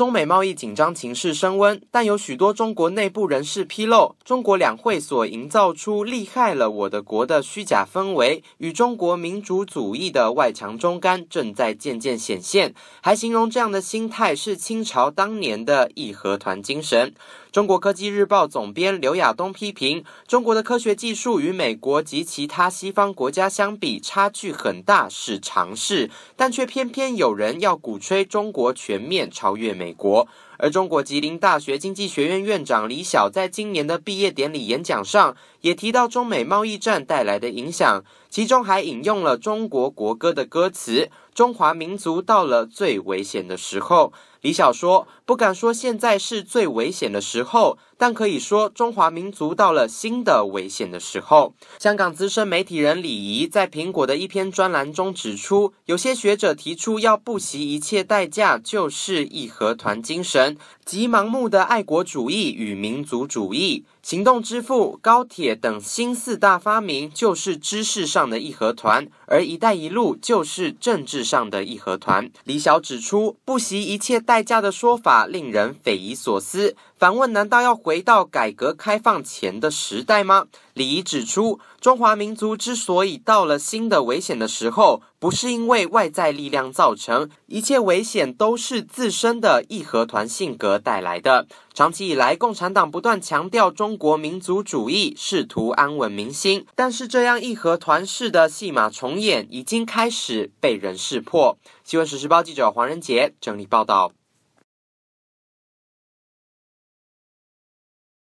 中美贸易紧张情势升温，但有许多中国内部人士披露，中国两会所营造出“利害了我的国”的虚假氛围，与中国民主主义的外强中干正在渐渐显现，还形容这样的心态是清朝当年的义和团精神。中国科技日报总编刘亚东批评中国的科学技术与美国及其他西方国家相比差距很大，是常事，但却偏偏有人要鼓吹中国全面超越美国。而中国吉林大学经济学院院长李晓在今年的毕业典礼演讲上也提到中美贸易战带来的影响，其中还引用了中国国歌的歌词：“中华民族到了最危险的时候。”李晓说：“不敢说现在是最危险的时候。”但可以说，中华民族到了新的危险的时候。香港资深媒体人李怡在苹果的一篇专栏中指出，有些学者提出要不惜一切代价，就是义和团精神即盲目的爱国主义与民族主义。行动之父高铁等新四大发明就是知识上的义和团，而“一带一路”就是政治上的义和团。李晓指出，不惜一切代价的说法令人匪夷所思。反问：难道要回？回到改革开放前的时代吗？李毅指出，中华民族之所以到了新的危险的时候，不是因为外在力量造成，一切危险都是自身的义和团性格带来的。长期以来，共产党不断强调中国民族主义，试图安稳民心，但是这样义和团式的戏码重演已经开始被人识破。新闻，事报记者黄仁杰整理报道。